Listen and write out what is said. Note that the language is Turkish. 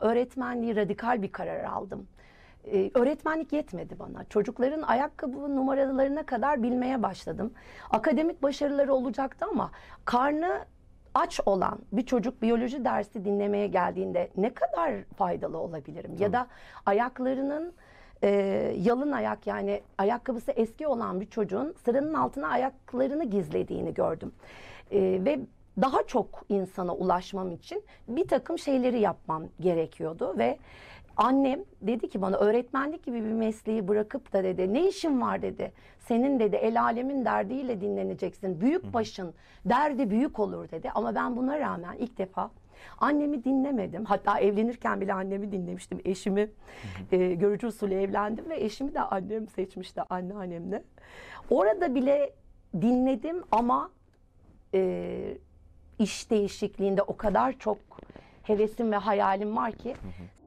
Öğretmenliği radikal bir karar aldım. Ee, öğretmenlik yetmedi bana. Çocukların ayakkabı numaralarına kadar bilmeye başladım. Akademik başarıları olacaktı ama karnı aç olan bir çocuk biyoloji dersi dinlemeye geldiğinde ne kadar faydalı olabilirim? Tamam. Ya da ayaklarının e, yalın ayak yani ayakkabısı eski olan bir çocuğun sıranın altına ayaklarını gizlediğini gördüm. E, ve daha çok insana ulaşmam için bir takım şeyleri yapmam gerekiyordu ve annem dedi ki bana öğretmenlik gibi bir mesleği bırakıp da dedi ne işin var dedi. Senin dedi el alemin derdiyle dinleneceksin. Büyük başın derdi büyük olur dedi. Ama ben buna rağmen ilk defa annemi dinlemedim. Hatta evlenirken bile annemi dinlemiştim. Eşimi e, görücü usulü evlendim ve eşimi de annem seçmişti anneannemle. Orada bile dinledim ama e, iş değişikliğinde o kadar çok hevesim ve hayalim var ki. Hı hı.